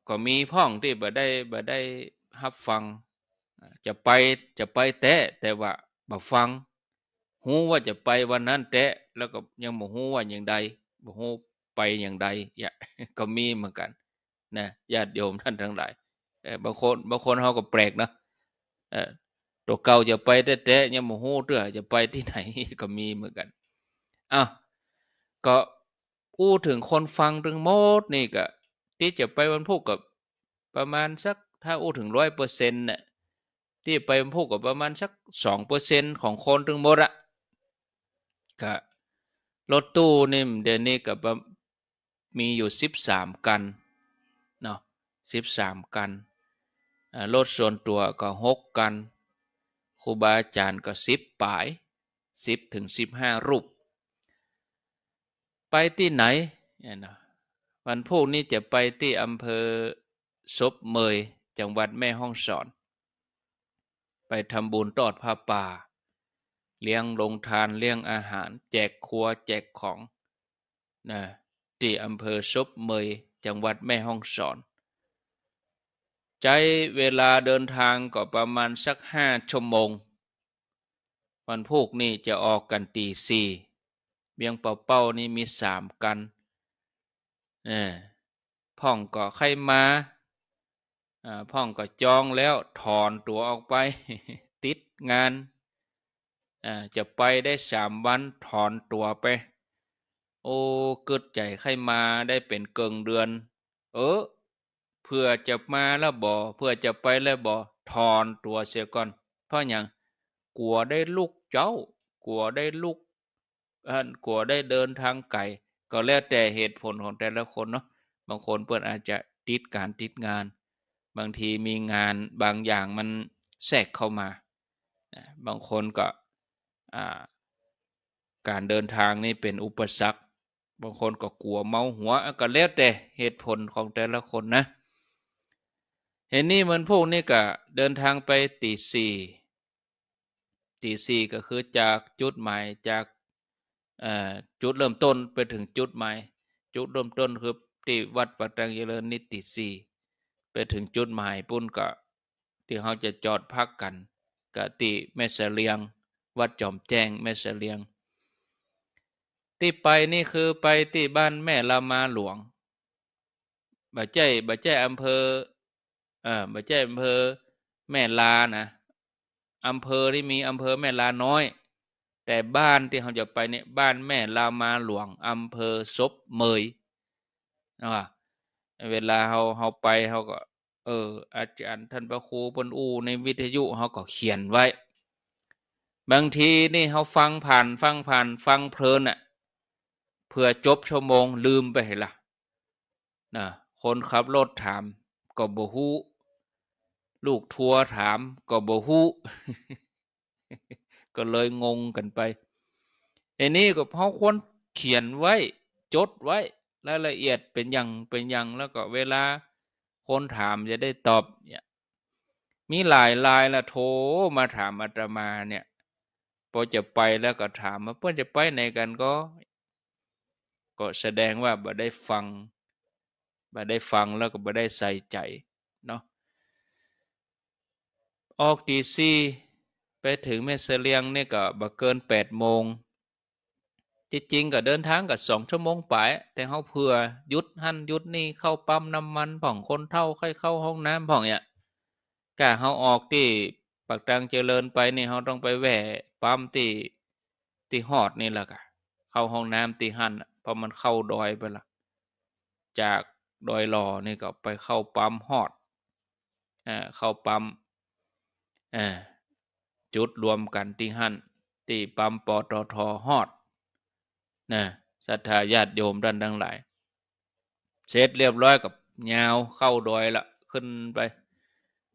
ก็มีพ่องที่บ่ได้บ่ได้รับฟัง จะไปจะไปแต่แต่ว่าบ่ฟังหูว่าจะไปวันนั้นแตะแล้วก็ยังบอกหว่าอย่างใดบอกหไปอย่างใดอย่าก็มีเหมือนกันนะญาติโยมท่านทั้งหลายบางคนบางคนเขาก็แปลกนะตัวเก่าจะไปแตะยังบมโหเตื้อจะไปที่ไหนก็มีเหมือนกันอ้าวก็อู้ถึงคนฟังถึงโมดนี่ก็ที่จะไปวันพุกกับประมาณสักถ้าอู้ถึงร้อยเปอร์เซ็นต์เนี่ยที่ไปวันพุกกับประมาณสักสองเปอร์เซ็นต์ของคนถึงโมดอะกะรถตู้นี่เดนนี่กับมีอยู่สิบสามกันเนาะสิบสามกันรถส่วนตัวก็หกกันครูบาอาจารย์ก็สิบปลายสิบถึงสิบห้ารูป ไปที่ไหนเนี่ยนะวันพวกนี้จะไปที่อำเภอซบเมยจังหวัดแม่ฮ่องสอน ไปทำบุญตอดผ้าป่าเลี้ยงลงทานเลี้ยงอาหารแจกครัวแจกของนะที่อำเภอซบเมยจังหวัดแม่ฮ่องสอนใช้เวลาเดินทางก็ประมาณสักห้าชั่วโมง วันพวกนี้จะออกกันตีสี่เบียงเป่าเป้านี่มีสามกันนะพ่องก็ไข้มาพ่องก็จองแล้ว ถอนตัวออกไปติดงานจะไปได้สามวันถอนตัวไป โอ้กึดใจใครมาได้เป็นเกิงเดือน เออเพื่อจะมาแล้วบ่เพื่อจะไปแล้วบ่ถอนตัวเสียก่อน เพราะอย่างกลัวได้ลูกเจ้า กลัวได้ลูกอันกลัวได้เดินทางไกลก็แล้วแต่เหตุผลของแต่ละคนเนาะบางคนเพื่อนอาจจะติดการติดงาน บางทีมีงานบางอย่างมันแทรกเข้ามาบางคนก็การเดินทางนี่เป็นอุปสรรค บางคนก็กลัวเมาหัวก็แล้วแต่ เหตุผลของแต่ละคนนะ เห็นนี่เหมือนพวกนี้ก็เดินทางไป ตีสี่ตีสี่ก็คือจากจุดหมาย จากจุดเริ่มต้นไปถึงจุดหมาย จุดเริ่มต้นคือที่วัดปัตตังเยรลญนิติสี่ไปถึงจุดหมายปุ่นก็ ที่เขาจะจอดพักกันกะติแม่เสลียงวัดจอมแจ้งแม่เสลียงที่ไปนี่คือไปที่บ้านแม่ลามาหลวงบ่เจ้บ่เจ้อำเภอ เออบ่เจ้อำเภอ แม่ลานะอำเภอที่มีอำเภอแม่ลาน้อย แต่บ้านที่เราจะไปเนี่ยบ้านแม่ลามาหลวงอำเภอซบเมยนะเวลาเราเขาไปเขาก็ เออ อาจารย์ท่านพระครูปนอูในวิทยุเขาก็เขียนไว้บางทีนี่เขาฟังผ่านฟังผ่าน ฟังเพลินอะ่ะเผื่อจบชั่วโมงลืมไปละนะคนขับรถถาม ก็บ่ฮู้ลูกทัวร์ถาม ก็บ่ฮู้ก็เลยงงกันไปไอ้นี่ก็เพราะคนเขียนไว้ จดไว้ รายละเอียดเป็นอย่างเป็นอย่างแล้วก็เวลาคนถามจะได้ตอบเนี่ย มีหลายลายละโทรมาถามอาตมาเนี่ยพอจะไปแล้วก็ถามว่าเพื่อนจะไปไหนกันก็ ก็แสดงว่าบ่ได้ฟังบ่ได้ฟังแล้วก็บ่ได้ใส่ใจเนาะออกดีซี่ไปถึงแม่เสลียงเนี่ยก็บ่เกินแปดโมงจริงๆก็เดินทางกับสองชั่วโมงไปแต่เขาเผื่อยุดหันยุดนี่เข้าปั๊มน้ำมันผ่องคนเท่าค่อยเข้าห้องน้ำผ่องเนี่ยกะเขาออกที่ปากทางเจริญไปนี่เขาต้องไปแหวปั๊มตีตีหอดนี่แหละกะเข้าห้องน้ำตีหันพอมันเข้าดอยไปละจากดอยหล่อนี่ก็ไปเข้าปั๊มหอดอ่าเข้าปั๊มอ่าจุดรวมกันตีหันตีปั๊มปตทหอดนะศรัทธาญาติโยมด้านทั้งหลายเสร็จเรียบร้อยกับยาวเข้าดอยละขึ้นไป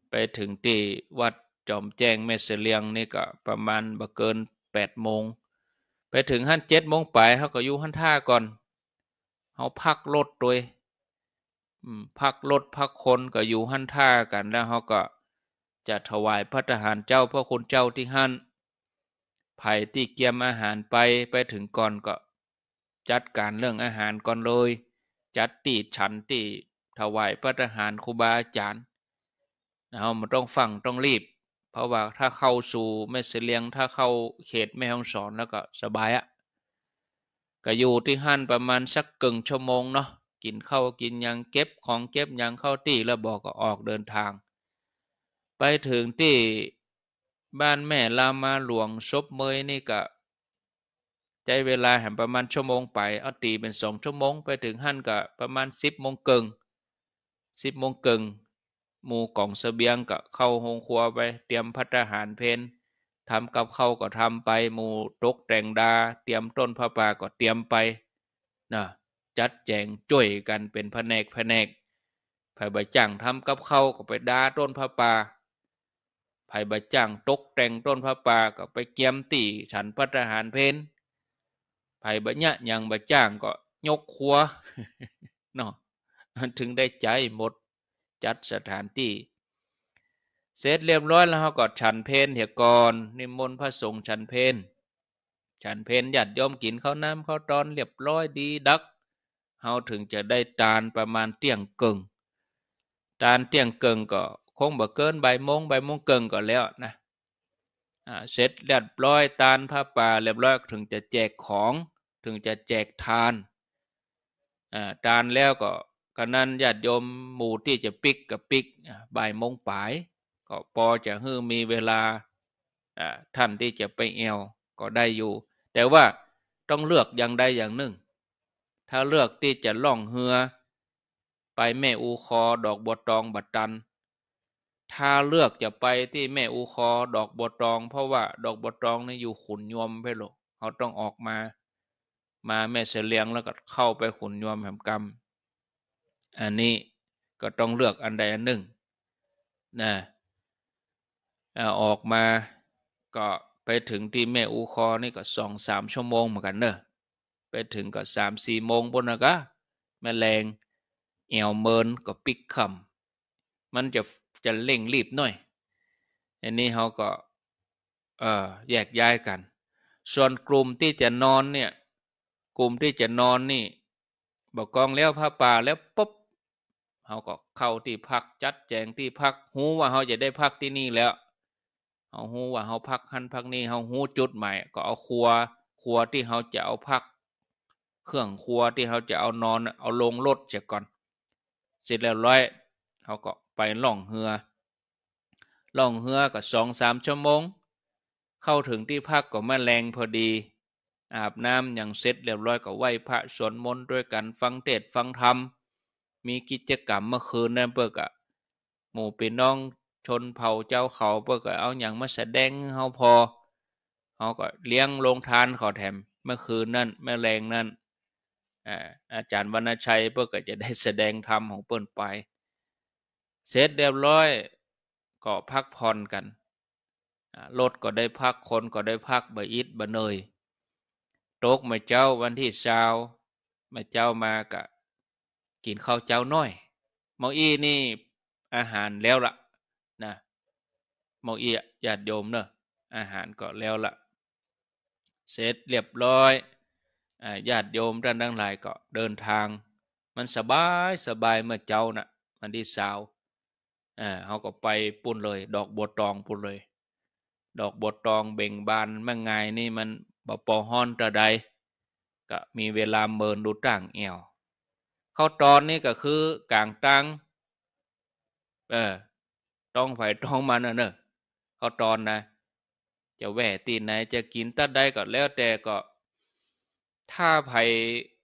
ไปถึงตีวัดจอมแจ้งแม่เสลียงนี่ก็ประมาณบ่เกินแปดโมงไปถึงหันเจ็ดโมงไปเขาก็อยู่หันท่าก่อนเขาพักรถโดยพักรถพักคนก็อยู่หันท่ากันแล้วเขาก็จะถวายพระทหารเจ้าพระคุณเจ้าที่หันไผ่ที่เกียมอาหารไปไปถึงก่อนก็จัดการเรื่องอาหารก่อนเลย จัดตีฉันตีถวายพระทหารครูบาอาจารย์เรามันต้องฟังต้องรีบเพราะว่าถ้าเข้าสู่แม่เสลียงถ้าเข้าเขตแม่ฮ่องสอนแล้วก็สบายอะก็อยู่ที่หั่นประมาณสักกึ่งชั่วโมงเนาะกินข้าวกินยังเก็บของเก็บยังเข้าที่แล้วบอกก็ออกเดินทาง ไปถึงที่บ้านแม่ลามาหลวงซบเมยนี่ก็ใจเวลาแห่งประมาณชั่วโมงไปเอาตีเป็นสองชั่วโมงไปถึงหั่นก็ประมาณสิบโมงเกิงสิบโมงเกิงหมูกล่องสเสบียงก็เข้าห้องครัวไปเตรียมพัฒหารเพนทำกับเข้าก็ทำไปหมูตกแต่งดา เตรียมต้นพระป่าก็เตรียมไปนะจัดแจงจ่วยกันเป็นแผนกแผนกภายใบจัางทำกับเข้าก็ไปดาต้นพระป่าภายใบจัางตกแต่งต้นพระป่าก็ไปเกียมตีฉันพัฒหารเพนภายใบเนี่ยยังใบจัางก็ยกครัวเนาะถึงได้ใจหมดจัดสถานที่ เสร็จเรียบร้อยแล้วเขาก็ฉันเพนเหียกรนิมนต์พระสงฆ์ฉันเพนฉันเพนญาติยอมกินข้าวน้ำข้าวตอนเรียบร้อยดีดักเขาถึงจะได้ตานประมาณเตียงกึ่งตานเตียงกึ่งก็คงบ่เกินใบมงใบมงเกิงก็แล้วนะเสร็จเรียบร้อยตานผ้าป่าเรียบร้อยถึงจะแจกของถึงจะแจกทานตานแล้วก็ขณะนั้นญาติโยมหมู่ที่จะปิกกับปิกบ่ายมงปลาย ก็พอจะฮือมีเวลาท่านที่จะไปเอวก็ได้อยู่ แต่ว่าต้องเลือกอย่างใดอย่างหนึ่ง ถ้าเลือกที่จะล่องเฮือไปแม่อูคอดอกบัวตองบัดตัน ถ้าเลือกจะไปที่แม่อูคอดอกบัวตอง เพราะว่าดอกบัวตองนี่อยู่ขุนยมไปหรอกเขาต้องออกมา มาแม่เสลียงแล้วก็เข้าไปขุนยมแห่งกรรมอันนี้ก็ต้องเลือกอันใดอันหนึ่งนะออกมาก็ไปถึงที่แม่อูคอนี่ก็สองสามชั่วโมงเหมือนกันเนอะไปถึงก็สามสี่โมงบนนะก็แมลงเอวเมินก็ปิกคำมันจะจะเร่งรีบหน่อย อันนี้เขาก็เออแยกย้ายกัน ส่วนกลุ่มที่จะนอนเนี่ยกลุ่มที่จะนอนนี่บอกกองแล้วผ้าป่าแล้วปุ๊บเขาก็เข้าที่พักจัดแจงที่พักหูว่าเขาจะได้พักที่นี่แล้วเขาหูว่าเขาพักขั้นพักนี้เขาหูจุดใหม่ก็เอาครัวครัวที่เขาจะเอาพัก เครื่องครัวที่เขาจะเอานอน เอาลงรถเสียก่อน เสร็จแล้วร้อยเขาก็ไปล่องเรือ ล่องเรือก็สองสามชั่วโมง เข้าถึงที่พักก็แม่แรงพอดี อาบน้ำอย่างเสร็จเรียบร้อยก็ไหว้พระสวดมนต์ด้วยกันฟังเทศฟังธรรมมีกิจกรรมเมื่อคืนนั่นเปิกอะหมู่เป็นน้องชนเผ่าเจ้าเขาเปิอกะเอาอย่างมาแสดงเขาพอเขาก็เลี้ยงโรงทาน ขอแถม เมื่อคืนนั่นแม่แรงนั่นอาจารย์วรรณชัยเปิอกจะได้แสดงธรรมของเปิ่นไป เสร็จเรียบร้อย ก็พักผ่อนกันรถก็ได้พัก คนก็ได้พักบอิดบะเนย โต๊กมาเจ้าวันที่เช้ามาเจ้ามากะกินข้าวเจ้าน้อยมองอีนี่อาหารแล้วละนะมองอีญาติโยมเนอะอาหารก็แล้วละเสร็จเรียบร้อยญาติโยมท่านทั้งหลายก็เดินทาง มันสบายสบายเมื่อเจ้านะ่ะมันที่สาวเขาก็ไปปุ่นเลย ดอกบัวตองปุ่นเลย ดอกบัวตองเบ่งบานเมื่อไงนี่มันบปอฮอนตะใดก็มีเวลาเมินดูต่างเอวข้าตอนนี้ก็คือ กลางตังเออต้องไฟต้องมันนะเนอะเขาตอนนะจะแหวตีนไหนจะกินตัดได้ก็แล้วแต่ก็ ถ้าไผ่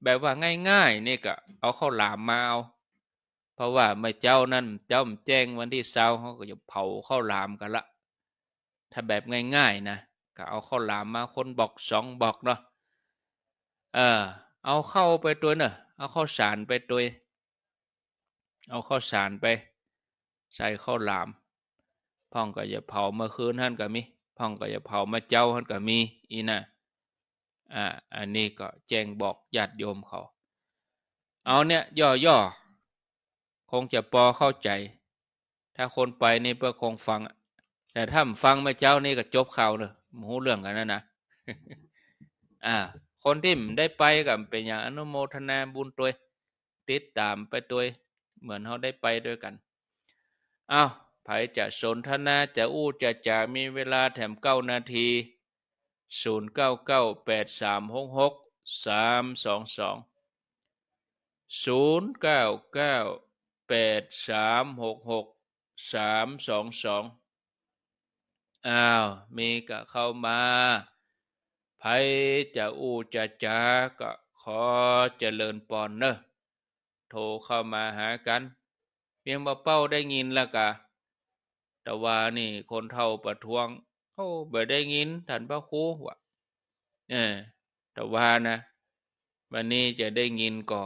แบบว่าง่ายๆนี่ก็เอาข้าวหลามมาเอาเพราะว่าเมื่อเจ้านั่นเจ้าแจ้งวันที่เช้าเขาก็จะเผาข้าวหลามกันละ ถ้าแบบง่ายๆนะก็เอาข้าวหลามมาคนบอกสองบอกเนาะเออเอาเข้าไปตัวเนอะเอาข้าวสารไปด้วย เอาข้าวสารไป ใส่ข้าวหลาม พ่องก็จะเผาเมื่อคืนท่านก็มี พ่องก็จะเผาเมื่อเจ้าท่านก็มี อีน่ะ อ่า อันนี้ก็แจ้งบอกญาติโยมเขา เอาเนี่ย ย่อๆ คงจะปอเข้าใจ ถ้าคนไปนี่เพื่อคงฟัง แต่ถ้าฟังเมื่อเจ้านี่ก็จบข่าวเลยหูเรื่องกันนะนะ อ่าคนที่มได้ไปกับเป็นอย่างอนุโมทนาบุญตัวติดตามไปตัวเหมือนเขาได้ไปด้วยกันอา้าวไผจะสนทนา จะอู้จะจะมีเวลาแถมเก้านาที 0 9 9 8 3 6 6 3 2 2 0 9 9 8 3 6 6 3 2 2อ้าวมีกะเข้ามาภัยจะอูจะจาก็ขอเจริญปอนเนอะโทรเข้ามาหากันเพียงบ่เป้าได้ยินแล้วกะแต่ว่านี่ คนเท่าประท้วงเอ้บ่ได้ยินท่านพระครูวะเออแต่ว่านะ วันนี้จะได้ยินก่อ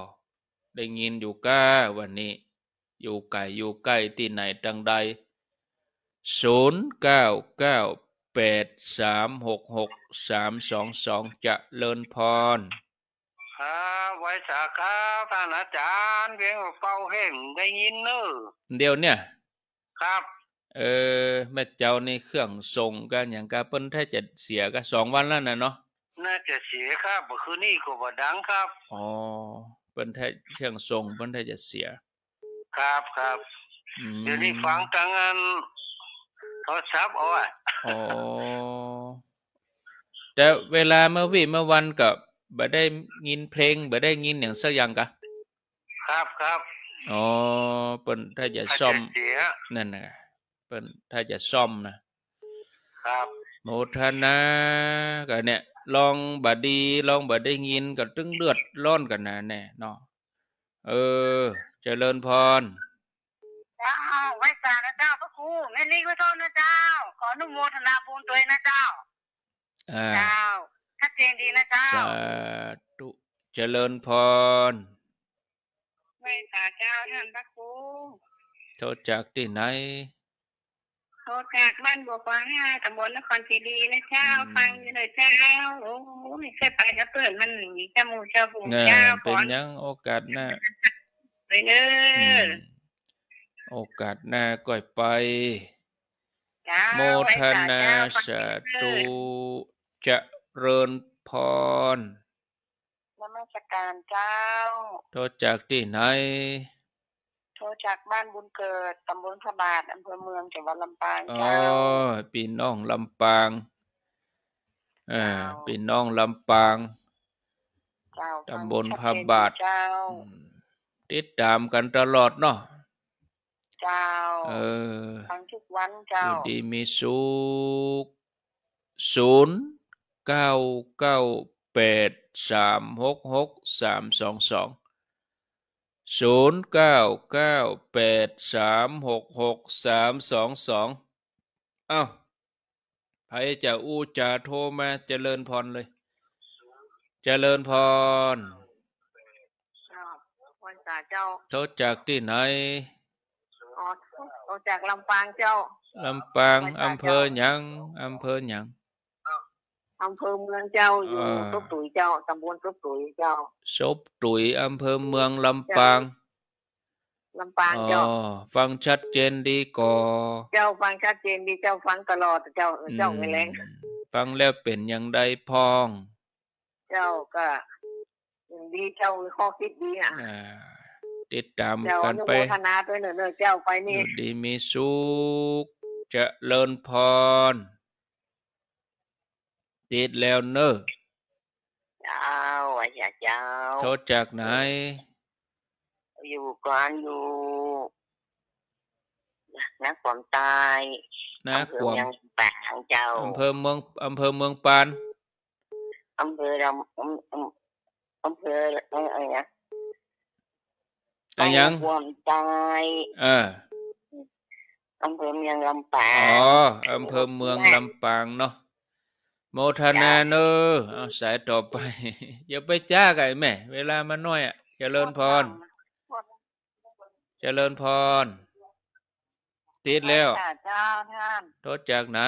ได้ยินอยู่ก้าวันนี้ อยู่ไก่อยู่ใกล้ที่ไหนตังใดศูนย์เก้าเก้าแปดสามหกหกสามสองสองจะเลินพร ครับไว้สาครับท่านอาจารย์เพียงเป้าแห่งได้ยินเนอเดี๋ยวเนี่ย ครับ เออแม่เจ้าในเครื่องส่งกันอย่างกาเปิ้นท้จะเสียก็สองวันแล้วนะเนาะ น่าจะเสียครับคืนนี้ก็บดังครับ อ๋อเปิ้นท้เครื่องส่งเปิ้นท้จะเสีย ครับ ครับเดี๋ยวนี้ฟังกังนโทรศัพท์เอาอ่ะอ้แต่เวลาเมื่อวีเมื่อวันกับบ่ได้ยินเพลง บ่ได้ยินอย่างสักอย่างกะ ครับครับอ๋อเปิ้นถ้าจะซ่อม นั่นนะเปิ้นถ้าจะซ่อมนะ ครับ โมทนากนเนี่ย ลองบ่ดี ลองบ่ได้ยินกบตึงเลือดร้อนกันนะแน่เนาะ เออเจริญพรไหว้สานะเจ้าพระครูไม่นี่ว้โทษนะเจ้า ขออนุโมทนาบุญตัวนะเจ้าเจ้าชัดเจนดีนะเจ้าสาธุเจริญพรไหว้สาเจ้าท่านพระครูโทษจากที่ไหนโทษจากบ้านบัวปาง้าตำบลนครศรีดีนะเจ้าฟังอยู่เลยเจ้าโอ้ยใช่ไปกระเปิดมันหนีจมูเจ้ามูกเจ้าเป็นยังโอกาสนะไปเลอโอกาสหน้าก่อยไปโมทนาสาธุจะเริญพรนมัสการเจ้า โทรจากที่ไหน โทรจากบ้านบุญเกิดตำบลพระบาทอำเภอเมืองจังหวัดลำปางเจ้าอ๋อปีน้องลำปาง อ่าปีน้องลำปาง ตำบลพระบาทติดตามกันตลอดเนาะเจ้าเออทั้งทุกวันเจ้า ดีมีสุขศูนย์เก้าเก้าแปดสามหกหกสามสองสองศูนย์เก้าเก้าแปดสามหกหกสามสองสองอ้าวใครจะอู้จะโทรมาเจริญพรเลย เจริญพรโทรจากที่ไหนอกจากลำปางเจ้าลำปางอำเภอหยังอำเภอหยังอำเภอเมืองเจ้าอยู่ซบตุ๋ยเจ้าตำบลซบตุ๋ยเจ้าซบตุ๋ยอำเภอเมืองลำปางลำปางเจ้าฟังชัดเจนดีก่อเจ้าฟังชัดเจนดีเจ้า ฟังตลอดเจ้าเจ้าไม่แรงฟังแล้วเป็นอย่างใดพอง เจ้าก็ดีเจ้าข้อคิดดีอ่ะติดตามกันไปโมทนาด้วยเนอะเจ้าไปนี่ดีมีสุขจะเลินพร ติดแล้วเนอะเจ้าอาจาเจ้าโทษจากไหน อยู่ก่างอยู่นักความตายนะขวมปางเจ้าอำเภอเมืองอำเภอเมืองปานอำเภอเราอำเภออะไรนีะอังยังห่วงตายเอออำเภอเมืองลำปาง อ๋ออำเภอเมืองลำปางเนาะโมทนาเนอเอาสายต่อไปอย่าไปจ้าไก่แม่ เวลามันน้อยอ่ะเจริญพรเจริญพร ติดแล้วโทษจากไหน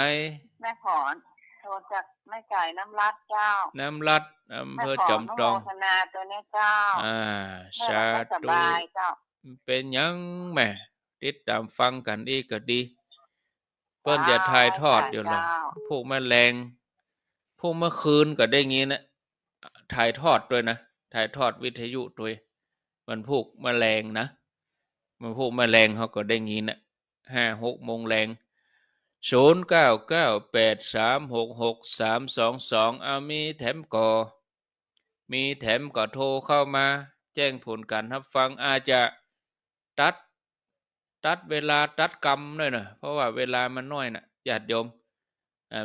แม่ขอนโทษจากม่จ่ยน้ำรัดเจ้า น้ำรัดอำเภอจมตองนาตัวนี้เจ้าอ่าชาตุ เป็นยังแม่ติดตามฟังกันอีกก็ดี เปิ้นอย่าทายทอดอยู่หลอพวกแมลง พวกเมื่อคืนก็ได้งี้นะ ถ่ายทอดด้วยนะ ถ่ายทอดวิทยุด้วยมันพวกแมลงนะมันพวกแมลงเขาก็ได้งี้นะห้าหกโมงแรงศูนย์เก้าเก้าแปดสามหกหกสามสองสองเอามีแถมก่อมีแถมก่อโทรเข้ามา แจ้งผลการรับฟังอาจจะตัด ตัดเวลาตัดกรรมด้วยนะเพราะว่าเวลามันน้อยนะญาติโยม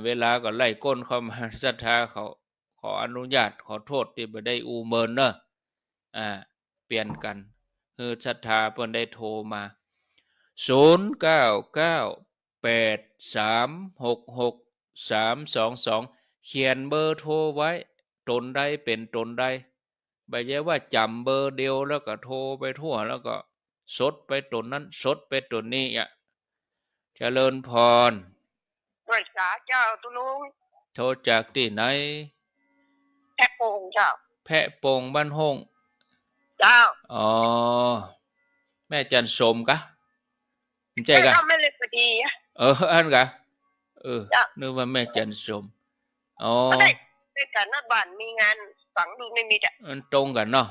เวลาก็ไล่ก้นเข้ามาศรัทธาเขาขออนุญาต ขอโทษที่ไปได้อูเมินเนอะอ่าเปลี่ยนกันคือศรัทธาเพิ่นได้โทรมา 0 9 9 8 3 6 6 3 2 2 เขียนเบอร์โทรไว้ ตนใดเป็นตนใดไปแย่ว่าจำเบอร์เดียวแล้วก็โทรไปทั่วแล้วก็ สดไปตนนั้น สดไปตนนี้อ่ะเจริญพรเริสาเจ้าตุลุงโทรจากที่ไหนแพะโป่งเจ้าแพะโป่งบ้านห้องเจ้าอ๋อแม่จันสมกะไม่ใช่กะไม่เลยพอดีอะเอออ ờ ăn cả ừ dạ. nếu mà mẹ c h อ n g ม ớ m ồ đây c นัดบ้าน มีงานฝังดูไม่มีจ้ะมันตรงกันเนาะ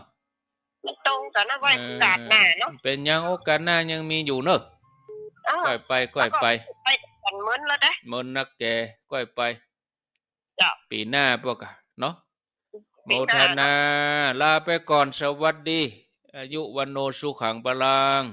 มันตรงกันนะว่ากาดหน้าเนาะ เป็นยังโอกาสหน้ายังมีอยู่เนอะก่อยไปก่อยไปไปันเหมือนแล้วดะเหมือนนักแกก่อยไปจ้ะปีหน้าพวกอะเนาะโมทนาลาไปก่อนสวัสดี อายุวันโนสุขังบาลัง